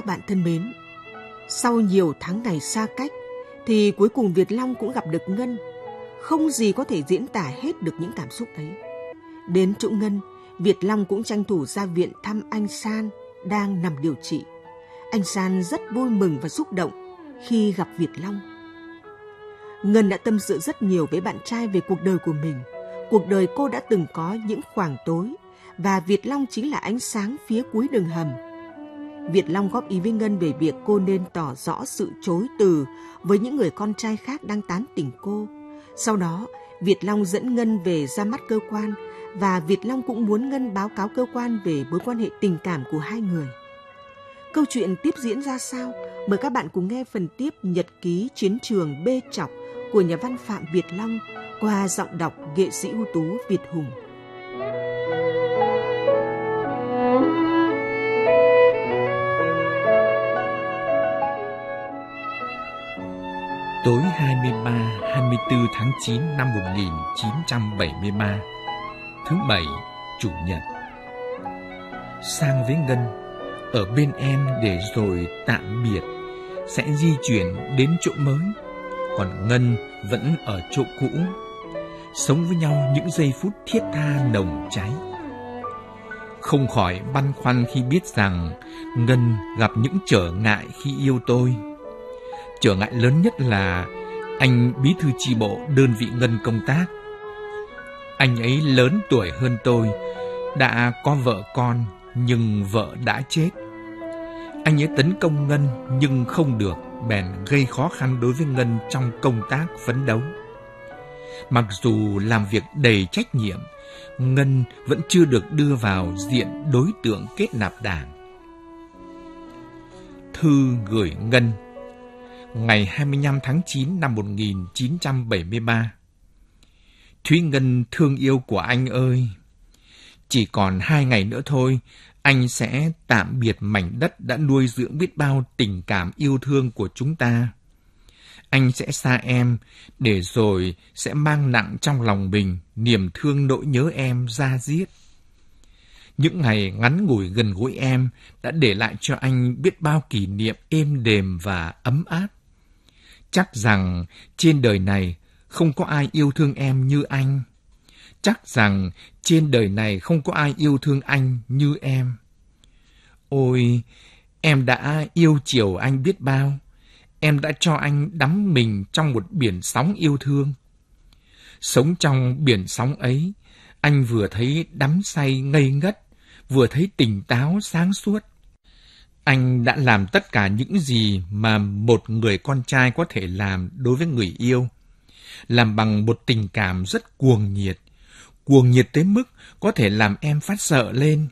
các bạn thân mến, sau nhiều tháng ngày xa cách, thì cuối cùng Việt Long cũng gặp được Ngân. Không gì có thể diễn tả hết được những cảm xúc ấy. Đến chỗ Ngân, Việt Long cũng tranh thủ ra viện thăm anh San đang nằm điều trị. Anh San rất vui mừng và xúc động khi gặp Việt Long. Ngân đã tâm sự rất nhiều với bạn trai về cuộc đời của mình. Cuộc đời cô đã từng có những khoảng tối và Việt Long chính là ánh sáng phía cuối đường hầm Việt Long góp ý với Ngân về việc cô nên tỏ rõ sự chối từ với những người con trai khác đang tán tỉnh cô. Sau đó, Việt Long dẫn Ngân về ra mắt cơ quan và Việt Long cũng muốn Ngân báo cáo cơ quan về mối quan hệ tình cảm của hai người. Câu chuyện tiếp diễn ra sao? Mời các bạn cùng nghe phần tiếp Nhật ký chiến trường bê chọc của nhà văn Phạm Việt Long qua giọng đọc nghệ sĩ ưu tú Việt Hùng. Tối 23-24 tháng 9 năm 1973 Thứ Bảy, Chủ nhật Sang với Ngân Ở bên em để rồi tạm biệt Sẽ di chuyển đến chỗ mới Còn Ngân vẫn ở chỗ cũ Sống với nhau những giây phút thiết tha nồng cháy Không khỏi băn khoăn khi biết rằng Ngân gặp những trở ngại khi yêu tôi trở ngại lớn nhất là anh bí thư chi bộ đơn vị ngân công tác. Anh ấy lớn tuổi hơn tôi, đã có vợ con nhưng vợ đã chết. Anh ấy tấn công Ngân nhưng không được, bèn gây khó khăn đối với Ngân trong công tác phấn đấu. Mặc dù làm việc đầy trách nhiệm, Ngân vẫn chưa được đưa vào diện đối tượng kết nạp đảng. Thư gửi Ngân ngày 25 tháng 9 năm 1973. Thúy Ngân thương yêu của anh ơi! Chỉ còn hai ngày nữa thôi, anh sẽ tạm biệt mảnh đất đã nuôi dưỡng biết bao tình cảm yêu thương của chúng ta. Anh sẽ xa em, để rồi sẽ mang nặng trong lòng mình niềm thương nỗi nhớ em ra giết. Những ngày ngắn ngủi gần gũi em đã để lại cho anh biết bao kỷ niệm êm đềm và ấm áp. Chắc rằng trên đời này không có ai yêu thương em như anh. Chắc rằng trên đời này không có ai yêu thương anh như em. Ôi, em đã yêu chiều anh biết bao. Em đã cho anh đắm mình trong một biển sóng yêu thương. Sống trong biển sóng ấy, anh vừa thấy đắm say ngây ngất, vừa thấy tỉnh táo sáng suốt. Anh đã làm tất cả những gì mà một người con trai có thể làm đối với người yêu. Làm bằng một tình cảm rất cuồng nhiệt. Cuồng nhiệt tới mức có thể làm em phát sợ lên.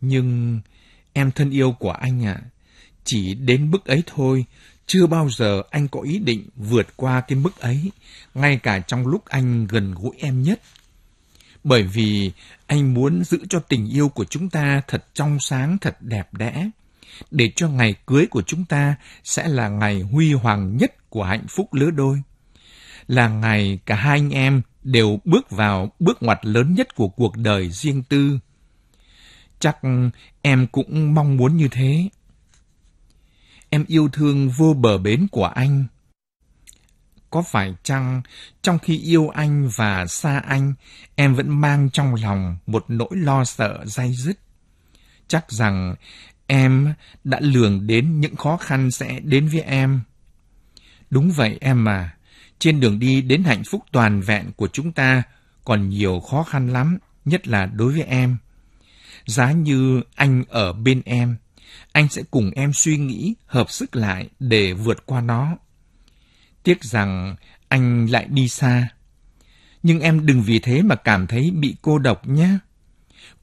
Nhưng em thân yêu của anh ạ, à, chỉ đến mức ấy thôi, chưa bao giờ anh có ý định vượt qua cái mức ấy, ngay cả trong lúc anh gần gũi em nhất. Bởi vì anh muốn giữ cho tình yêu của chúng ta thật trong sáng, thật đẹp đẽ để cho ngày cưới của chúng ta sẽ là ngày huy hoàng nhất của hạnh phúc lứa đôi. Là ngày cả hai anh em đều bước vào bước ngoặt lớn nhất của cuộc đời riêng tư. Chắc em cũng mong muốn như thế. Em yêu thương vô bờ bến của anh. Có phải chăng trong khi yêu anh và xa anh, em vẫn mang trong lòng một nỗi lo sợ dai dứt? Chắc rằng Em đã lường đến những khó khăn sẽ đến với em. Đúng vậy em mà, trên đường đi đến hạnh phúc toàn vẹn của chúng ta còn nhiều khó khăn lắm, nhất là đối với em. Giá như anh ở bên em, anh sẽ cùng em suy nghĩ, hợp sức lại để vượt qua nó. Tiếc rằng anh lại đi xa. Nhưng em đừng vì thế mà cảm thấy bị cô độc nhé.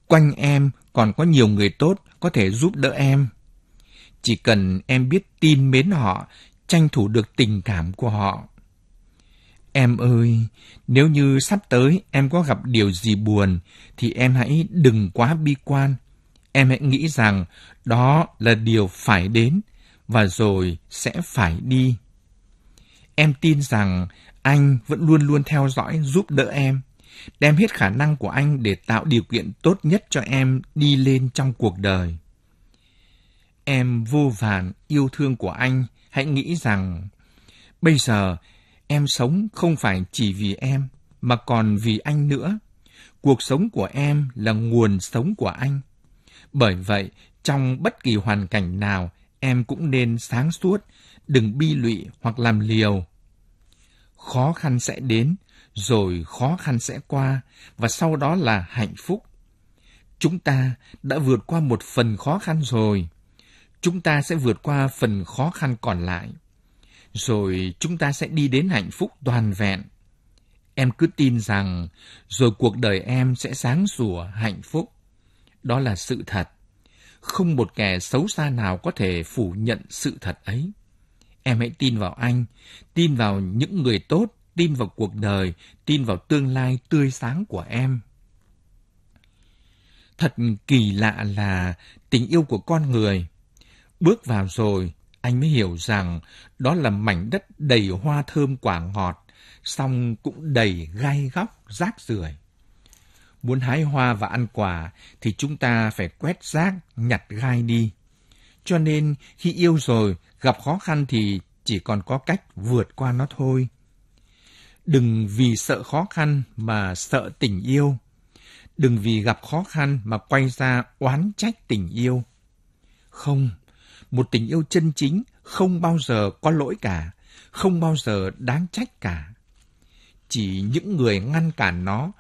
Quanh em còn có nhiều người tốt có thể giúp đỡ em. Chỉ cần em biết tin mến họ, tranh thủ được tình cảm của họ. Em ơi, nếu như sắp tới em có gặp điều gì buồn, thì em hãy đừng quá bi quan. Em hãy nghĩ rằng đó là điều phải đến và rồi sẽ phải đi. Em tin rằng anh vẫn luôn luôn theo dõi giúp đỡ em đem hết khả năng của anh để tạo điều kiện tốt nhất cho em đi lên trong cuộc đời. Em vô vàn yêu thương của anh, hãy nghĩ rằng bây giờ em sống không phải chỉ vì em mà còn vì anh nữa. Cuộc sống của em là nguồn sống của anh. Bởi vậy, trong bất kỳ hoàn cảnh nào, em cũng nên sáng suốt, đừng bi lụy hoặc làm liều. Khó khăn sẽ đến, rồi khó khăn sẽ qua và sau đó là hạnh phúc. Chúng ta đã vượt qua một phần khó khăn rồi. Chúng ta sẽ vượt qua phần khó khăn còn lại. Rồi chúng ta sẽ đi đến hạnh phúc toàn vẹn. Em cứ tin rằng rồi cuộc đời em sẽ sáng sủa hạnh phúc. Đó là sự thật. Không một kẻ xấu xa nào có thể phủ nhận sự thật ấy. Em hãy tin vào anh, tin vào những người tốt tin vào cuộc đời, tin vào tương lai tươi sáng của em. Thật kỳ lạ là tình yêu của con người. Bước vào rồi, anh mới hiểu rằng đó là mảnh đất đầy hoa thơm quả ngọt, song cũng đầy gai góc, rác rưởi. Muốn hái hoa và ăn quả thì chúng ta phải quét rác, nhặt gai đi. Cho nên khi yêu rồi, gặp khó khăn thì chỉ còn có cách vượt qua nó thôi. Đừng vì sợ khó khăn mà sợ tình yêu. Đừng vì gặp khó khăn mà quay ra oán trách tình yêu. Không, một tình yêu chân chính không bao giờ có lỗi cả, không bao giờ đáng trách cả. Chỉ những người ngăn cản nó,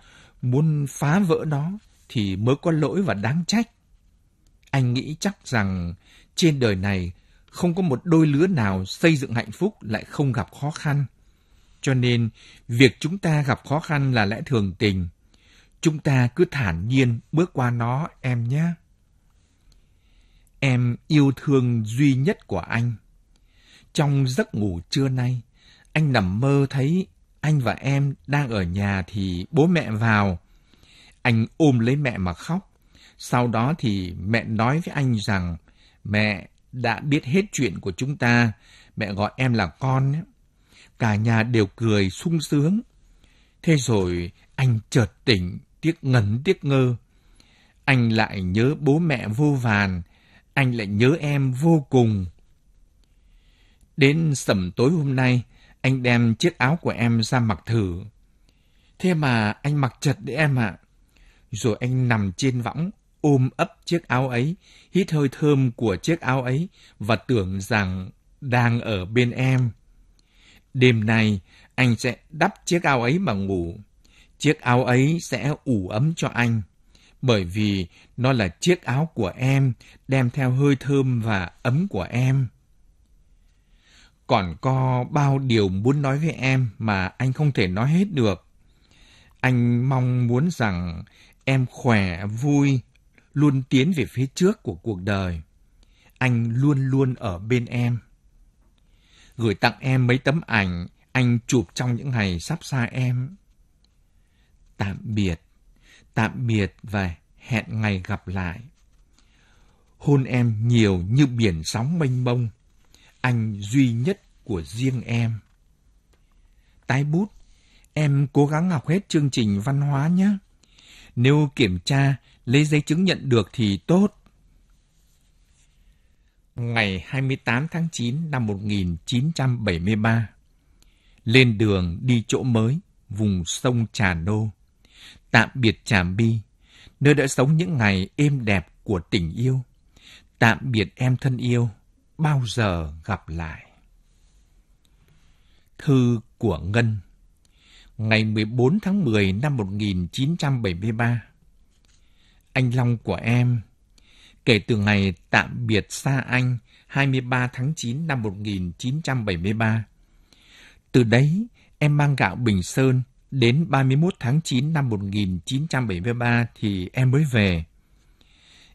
muốn phá vỡ nó thì mới có lỗi và đáng trách. Anh nghĩ chắc rằng trên đời này không có một đôi lứa nào xây dựng hạnh phúc lại không gặp khó khăn. Cho nên, việc chúng ta gặp khó khăn là lẽ thường tình. Chúng ta cứ thản nhiên bước qua nó em nhé. Em yêu thương duy nhất của anh. Trong giấc ngủ trưa nay, anh nằm mơ thấy anh và em đang ở nhà thì bố mẹ vào. Anh ôm lấy mẹ mà khóc. Sau đó thì mẹ nói với anh rằng mẹ đã biết hết chuyện của chúng ta. Mẹ gọi em là con. Ấy cả nhà đều cười sung sướng. Thế rồi anh chợt tỉnh, tiếc ngẩn tiếc ngơ. Anh lại nhớ bố mẹ vô vàn, anh lại nhớ em vô cùng. Đến sẩm tối hôm nay, anh đem chiếc áo của em ra mặc thử. Thế mà anh mặc chật đấy em ạ. À. Rồi anh nằm trên võng, ôm ấp chiếc áo ấy, hít hơi thơm của chiếc áo ấy và tưởng rằng đang ở bên em. Đêm nay, anh sẽ đắp chiếc áo ấy mà ngủ. Chiếc áo ấy sẽ ủ ấm cho anh, bởi vì nó là chiếc áo của em, đem theo hơi thơm và ấm của em. Còn có bao điều muốn nói với em mà anh không thể nói hết được. Anh mong muốn rằng em khỏe, vui, luôn tiến về phía trước của cuộc đời. Anh luôn luôn ở bên em gửi tặng em mấy tấm ảnh anh chụp trong những ngày sắp xa em. Tạm biệt, tạm biệt và hẹn ngày gặp lại. Hôn em nhiều như biển sóng mênh mông, anh duy nhất của riêng em. Tái bút, em cố gắng học hết chương trình văn hóa nhé. Nếu kiểm tra, lấy giấy chứng nhận được thì tốt ngày 28 tháng 9 năm 1973, lên đường đi chỗ mới, vùng sông Trà Nô, tạm biệt Trà Bi, nơi đã sống những ngày êm đẹp của tình yêu. Tạm biệt em thân yêu, bao giờ gặp lại. Thư của Ngân Ngày 14 tháng 10 năm 1973 Anh Long của em kể từ ngày tạm biệt xa anh 23 tháng 9 năm 1973. Từ đấy, em mang gạo Bình Sơn đến 31 tháng 9 năm 1973 thì em mới về.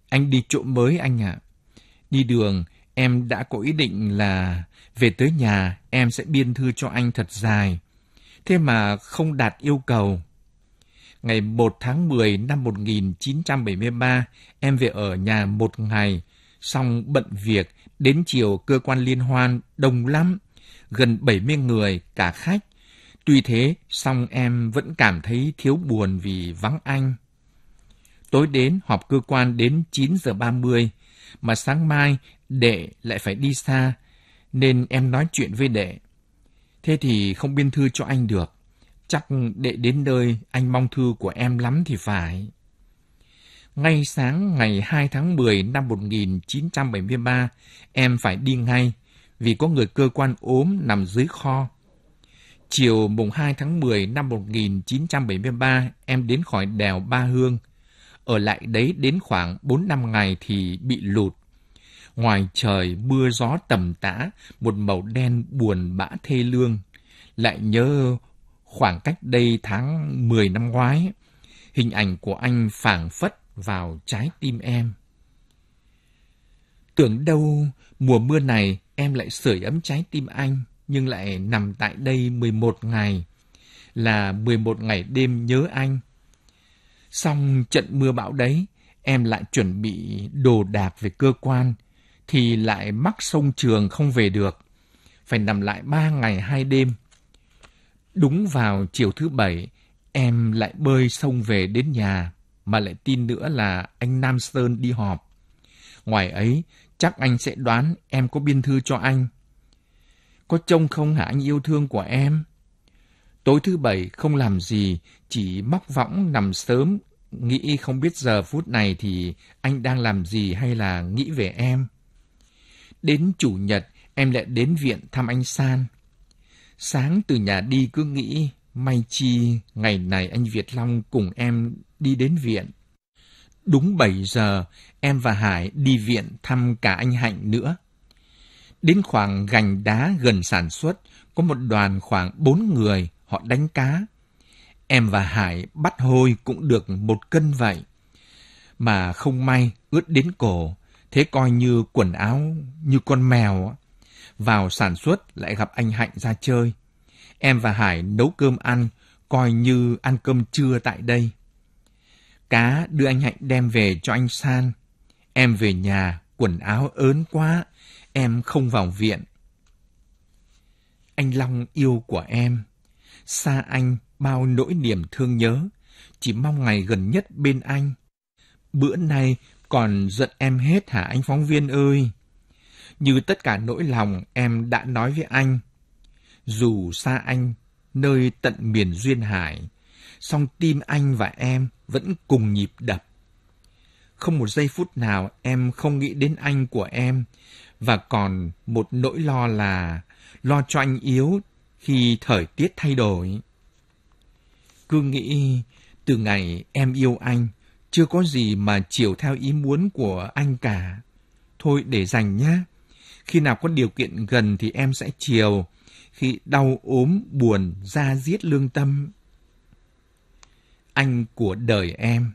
Anh đi chỗ mới anh ạ. À. Đi đường, em đã có ý định là về tới nhà em sẽ biên thư cho anh thật dài. Thế mà không đạt yêu cầu ngày 1 tháng 10 năm 1973, em về ở nhà một ngày, xong bận việc, đến chiều cơ quan liên hoan đông lắm, gần 70 người cả khách. Tuy thế, xong em vẫn cảm thấy thiếu buồn vì vắng anh. Tối đến họp cơ quan đến 9 giờ 30, mà sáng mai đệ lại phải đi xa, nên em nói chuyện với đệ. Thế thì không biên thư cho anh được. Chắc để đến nơi anh mong thư của em lắm thì phải. Ngay sáng ngày 2 tháng 10 năm 1973, em phải đi ngay vì có người cơ quan ốm nằm dưới kho. Chiều mùng 2 tháng 10 năm 1973, em đến khỏi đèo Ba Hương. Ở lại đấy đến khoảng 4 năm ngày thì bị lụt. Ngoài trời mưa gió tầm tã, một màu đen buồn bã thê lương. Lại nhớ khoảng cách đây tháng 10 năm ngoái, hình ảnh của anh phảng phất vào trái tim em. Tưởng đâu mùa mưa này em lại sưởi ấm trái tim anh, nhưng lại nằm tại đây 11 ngày, là 11 ngày đêm nhớ anh. Xong trận mưa bão đấy, em lại chuẩn bị đồ đạc về cơ quan, thì lại mắc sông trường không về được. Phải nằm lại ba ngày hai đêm Đúng vào chiều thứ bảy, em lại bơi sông về đến nhà, mà lại tin nữa là anh Nam Sơn đi họp. Ngoài ấy, chắc anh sẽ đoán em có biên thư cho anh. Có trông không hả anh yêu thương của em? Tối thứ bảy không làm gì, chỉ móc võng nằm sớm, nghĩ không biết giờ phút này thì anh đang làm gì hay là nghĩ về em. Đến chủ nhật, em lại đến viện thăm anh San. Sáng từ nhà đi cứ nghĩ, may chi ngày này anh Việt Long cùng em đi đến viện. Đúng 7 giờ, em và Hải đi viện thăm cả anh Hạnh nữa. Đến khoảng gành đá gần sản xuất, có một đoàn khoảng 4 người, họ đánh cá. Em và Hải bắt hôi cũng được một cân vậy. Mà không may ướt đến cổ, thế coi như quần áo như con mèo vào sản xuất lại gặp anh Hạnh ra chơi. Em và Hải nấu cơm ăn, coi như ăn cơm trưa tại đây. Cá đưa anh Hạnh đem về cho anh San. Em về nhà, quần áo ớn quá, em không vào viện. Anh Long yêu của em, xa anh bao nỗi niềm thương nhớ, chỉ mong ngày gần nhất bên anh. Bữa nay còn giận em hết hả anh phóng viên ơi? như tất cả nỗi lòng em đã nói với anh. Dù xa anh, nơi tận miền duyên hải, song tim anh và em vẫn cùng nhịp đập. Không một giây phút nào em không nghĩ đến anh của em, và còn một nỗi lo là lo cho anh yếu khi thời tiết thay đổi. Cứ nghĩ từ ngày em yêu anh, chưa có gì mà chiều theo ý muốn của anh cả. Thôi để dành nhé. Khi nào có điều kiện gần thì em sẽ chiều. Khi đau ốm, buồn, ra giết lương tâm. Anh của đời em.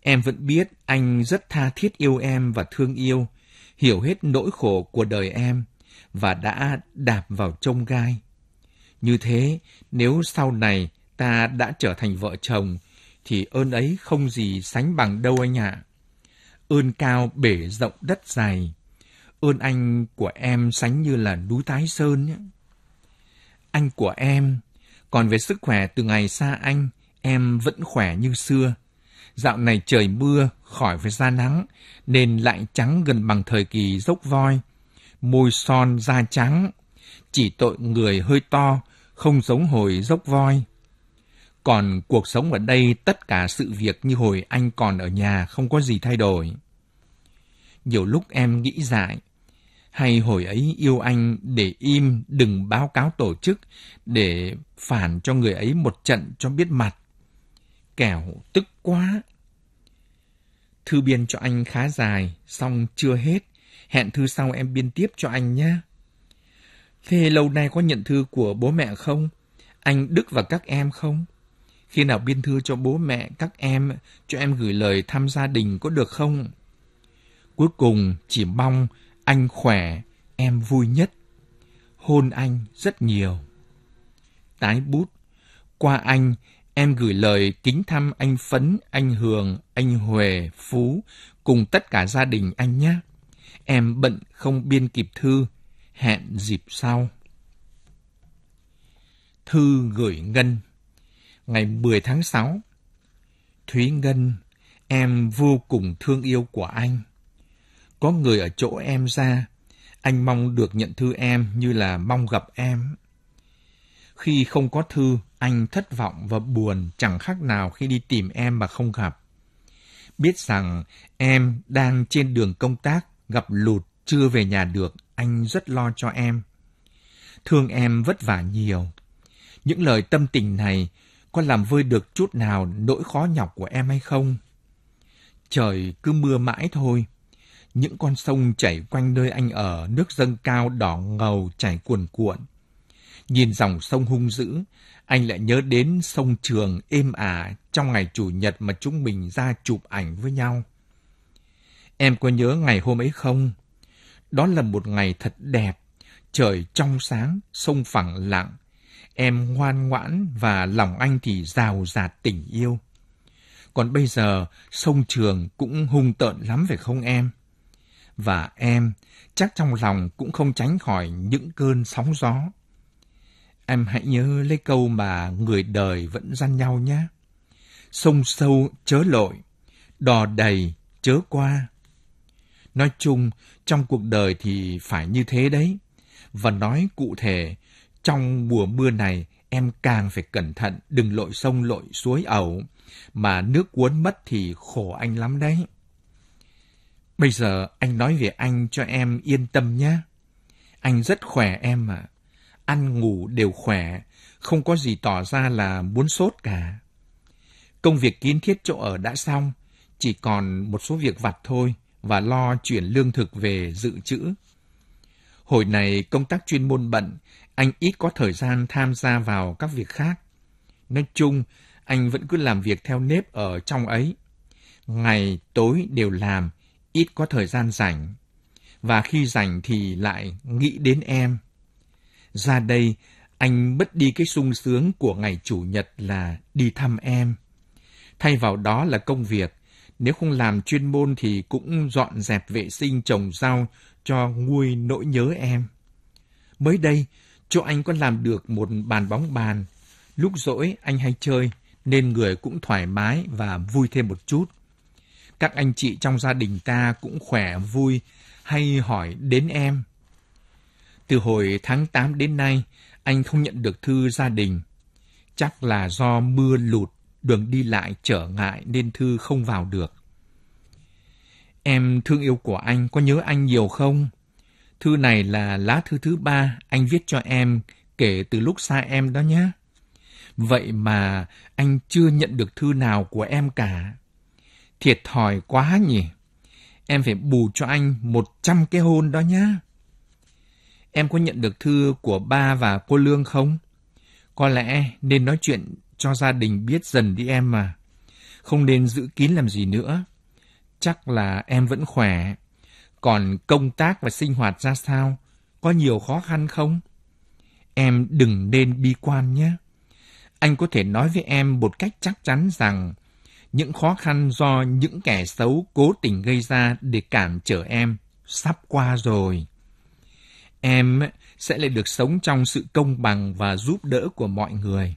Em vẫn biết anh rất tha thiết yêu em và thương yêu, hiểu hết nỗi khổ của đời em và đã đạp vào trông gai. Như thế, nếu sau này ta đã trở thành vợ chồng, thì ơn ấy không gì sánh bằng đâu anh ạ. Ơn cao bể rộng đất dày. Ơn anh của em sánh như là núi Thái Sơn. nhé. Anh của em, còn về sức khỏe từ ngày xa anh, em vẫn khỏe như xưa. Dạo này trời mưa, khỏi phải ra nắng, nên lại trắng gần bằng thời kỳ dốc voi. Môi son da trắng, chỉ tội người hơi to, không giống hồi dốc voi. Còn cuộc sống ở đây tất cả sự việc như hồi anh còn ở nhà không có gì thay đổi. Nhiều lúc em nghĩ dại, hay hồi ấy yêu anh để im đừng báo cáo tổ chức để phản cho người ấy một trận cho biết mặt. Kẻo tức quá. Thư biên cho anh khá dài, xong chưa hết. Hẹn thư sau em biên tiếp cho anh nhé. Thế lâu nay có nhận thư của bố mẹ không? Anh Đức và các em không? Khi nào biên thư cho bố mẹ, các em, cho em gửi lời thăm gia đình có được không? Cuối cùng chỉ mong anh khỏe, em vui nhất. Hôn anh rất nhiều. Tái bút. Qua anh, em gửi lời kính thăm anh Phấn, anh Hường, anh huề Phú, cùng tất cả gia đình anh nhé. Em bận không biên kịp thư, hẹn dịp sau. Thư gửi Ngân Ngày 10 tháng 6 Thúy Ngân, em vô cùng thương yêu của anh. Có người ở chỗ em ra. Anh mong được nhận thư em như là mong gặp em. Khi không có thư, anh thất vọng và buồn chẳng khác nào khi đi tìm em mà không gặp. Biết rằng em đang trên đường công tác, gặp lụt, chưa về nhà được, anh rất lo cho em. Thương em vất vả nhiều. Những lời tâm tình này có làm vơi được chút nào nỗi khó nhọc của em hay không? Trời cứ mưa mãi thôi, những con sông chảy quanh nơi anh ở, nước dâng cao đỏ ngầu chảy cuồn cuộn. Nhìn dòng sông hung dữ, anh lại nhớ đến sông Trường êm ả trong ngày Chủ nhật mà chúng mình ra chụp ảnh với nhau. Em có nhớ ngày hôm ấy không? Đó là một ngày thật đẹp, trời trong sáng, sông phẳng lặng. Em ngoan ngoãn và lòng anh thì rào rạt tình yêu. Còn bây giờ, sông Trường cũng hung tợn lắm phải không em? và em chắc trong lòng cũng không tránh khỏi những cơn sóng gió. Em hãy nhớ lấy câu mà người đời vẫn gian nhau nhé. Sông sâu chớ lội, đò đầy chớ qua. Nói chung, trong cuộc đời thì phải như thế đấy. Và nói cụ thể, trong mùa mưa này em càng phải cẩn thận đừng lội sông lội suối ẩu, mà nước cuốn mất thì khổ anh lắm đấy. Bây giờ anh nói về anh cho em yên tâm nhé. Anh rất khỏe em ạ. Ăn ngủ đều khỏe, không có gì tỏ ra là muốn sốt cả. Công việc kiến thiết chỗ ở đã xong, chỉ còn một số việc vặt thôi và lo chuyển lương thực về dự trữ. Hồi này công tác chuyên môn bận, anh ít có thời gian tham gia vào các việc khác. Nói chung, anh vẫn cứ làm việc theo nếp ở trong ấy. Ngày, tối đều làm, ít có thời gian rảnh. Và khi rảnh thì lại nghĩ đến em. Ra đây, anh mất đi cái sung sướng của ngày Chủ nhật là đi thăm em. Thay vào đó là công việc. Nếu không làm chuyên môn thì cũng dọn dẹp vệ sinh trồng rau cho nguôi nỗi nhớ em. Mới đây, chỗ anh có làm được một bàn bóng bàn. Lúc rỗi anh hay chơi nên người cũng thoải mái và vui thêm một chút các anh chị trong gia đình ta cũng khỏe vui hay hỏi đến em. Từ hồi tháng 8 đến nay, anh không nhận được thư gia đình. Chắc là do mưa lụt, đường đi lại trở ngại nên thư không vào được. Em thương yêu của anh có nhớ anh nhiều không? Thư này là lá thư thứ ba anh viết cho em kể từ lúc xa em đó nhé. Vậy mà anh chưa nhận được thư nào của em cả. Thiệt thòi quá nhỉ. Em phải bù cho anh 100 cái hôn đó nhá. Em có nhận được thư của ba và cô Lương không? Có lẽ nên nói chuyện cho gia đình biết dần đi em mà. Không nên giữ kín làm gì nữa. Chắc là em vẫn khỏe. Còn công tác và sinh hoạt ra sao? Có nhiều khó khăn không? Em đừng nên bi quan nhé. Anh có thể nói với em một cách chắc chắn rằng những khó khăn do những kẻ xấu cố tình gây ra để cản trở em sắp qua rồi. Em sẽ lại được sống trong sự công bằng và giúp đỡ của mọi người.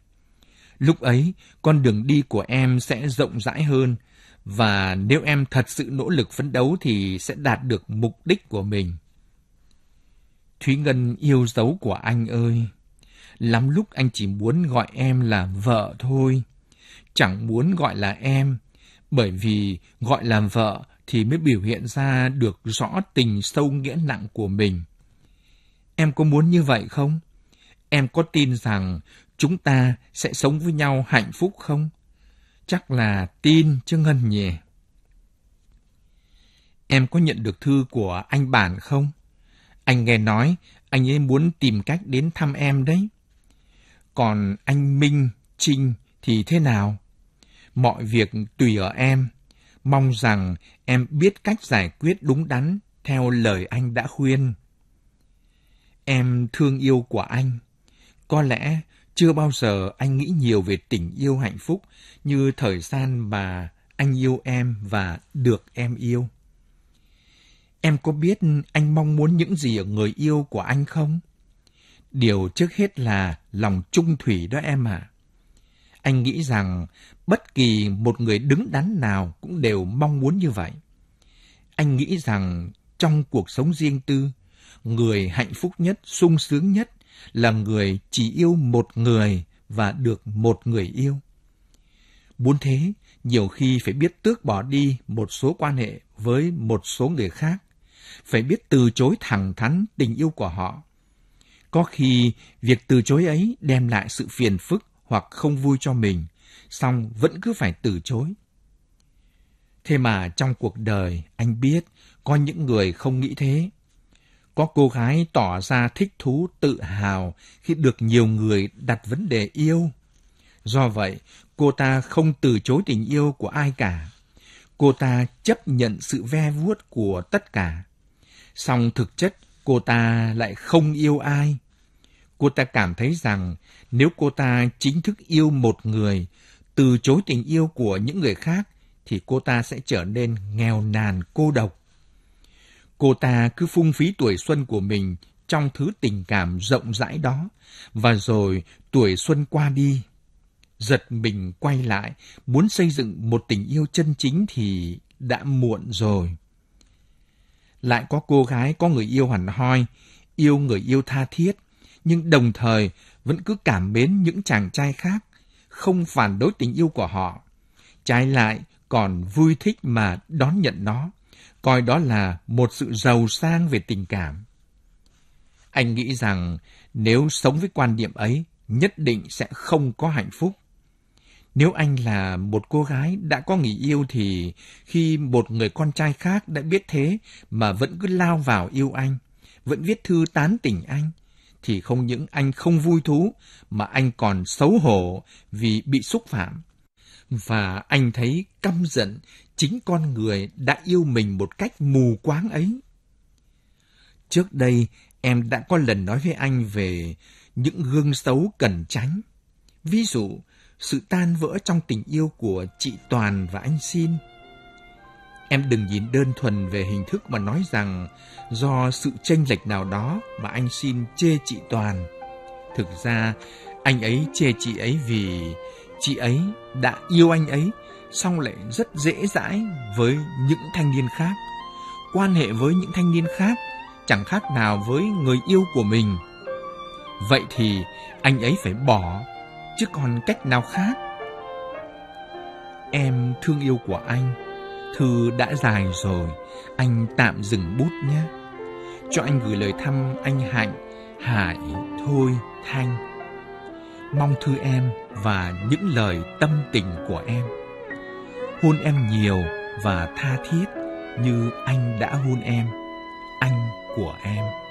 Lúc ấy, con đường đi của em sẽ rộng rãi hơn và nếu em thật sự nỗ lực phấn đấu thì sẽ đạt được mục đích của mình. Thúy Ngân yêu dấu của anh ơi, lắm lúc anh chỉ muốn gọi em là vợ thôi chẳng muốn gọi là em, bởi vì gọi là vợ thì mới biểu hiện ra được rõ tình sâu nghĩa nặng của mình. Em có muốn như vậy không? Em có tin rằng chúng ta sẽ sống với nhau hạnh phúc không? Chắc là tin chứ Ngân nhỉ. Em có nhận được thư của anh bạn không? Anh nghe nói anh ấy muốn tìm cách đến thăm em đấy. Còn anh Minh, Trinh thì thế nào? mọi việc tùy ở em. Mong rằng em biết cách giải quyết đúng đắn theo lời anh đã khuyên. Em thương yêu của anh. Có lẽ chưa bao giờ anh nghĩ nhiều về tình yêu hạnh phúc như thời gian mà anh yêu em và được em yêu. Em có biết anh mong muốn những gì ở người yêu của anh không? Điều trước hết là lòng trung thủy đó em ạ. À. Anh nghĩ rằng bất kỳ một người đứng đắn nào cũng đều mong muốn như vậy. Anh nghĩ rằng trong cuộc sống riêng tư, người hạnh phúc nhất, sung sướng nhất là người chỉ yêu một người và được một người yêu. Muốn thế, nhiều khi phải biết tước bỏ đi một số quan hệ với một số người khác, phải biết từ chối thẳng thắn tình yêu của họ. Có khi việc từ chối ấy đem lại sự phiền phức hoặc không vui cho mình, song vẫn cứ phải từ chối. Thế mà trong cuộc đời, anh biết có những người không nghĩ thế. Có cô gái tỏ ra thích thú tự hào khi được nhiều người đặt vấn đề yêu. Do vậy, cô ta không từ chối tình yêu của ai cả. Cô ta chấp nhận sự ve vuốt của tất cả. Song thực chất cô ta lại không yêu ai Cô ta cảm thấy rằng nếu cô ta chính thức yêu một người, từ chối tình yêu của những người khác, thì cô ta sẽ trở nên nghèo nàn cô độc. Cô ta cứ phung phí tuổi xuân của mình trong thứ tình cảm rộng rãi đó, và rồi tuổi xuân qua đi. Giật mình quay lại, muốn xây dựng một tình yêu chân chính thì đã muộn rồi. Lại có cô gái có người yêu hẳn hoi, yêu người yêu tha thiết, nhưng đồng thời vẫn cứ cảm mến những chàng trai khác, không phản đối tình yêu của họ. Trái lại, còn vui thích mà đón nhận nó, coi đó là một sự giàu sang về tình cảm. Anh nghĩ rằng nếu sống với quan điểm ấy, nhất định sẽ không có hạnh phúc. Nếu anh là một cô gái đã có người yêu thì khi một người con trai khác đã biết thế mà vẫn cứ lao vào yêu anh, vẫn viết thư tán tỉnh anh, thì không những anh không vui thú mà anh còn xấu hổ vì bị xúc phạm. Và anh thấy căm giận chính con người đã yêu mình một cách mù quáng ấy. Trước đây em đã có lần nói với anh về những gương xấu cần tránh. Ví dụ, sự tan vỡ trong tình yêu của chị Toàn và anh Xin Em đừng nhìn đơn thuần về hình thức mà nói rằng do sự chênh lệch nào đó mà anh xin chê chị Toàn. Thực ra, anh ấy chê chị ấy vì chị ấy đã yêu anh ấy, song lại rất dễ dãi với những thanh niên khác. Quan hệ với những thanh niên khác chẳng khác nào với người yêu của mình. Vậy thì anh ấy phải bỏ, chứ còn cách nào khác. Em thương yêu của anh Thư đã dài rồi, anh tạm dừng bút nhé. Cho anh gửi lời thăm anh Hạnh, Hải, Thôi, Thanh. Mong thư em và những lời tâm tình của em. Hôn em nhiều và tha thiết như anh đã hôn em, anh của em.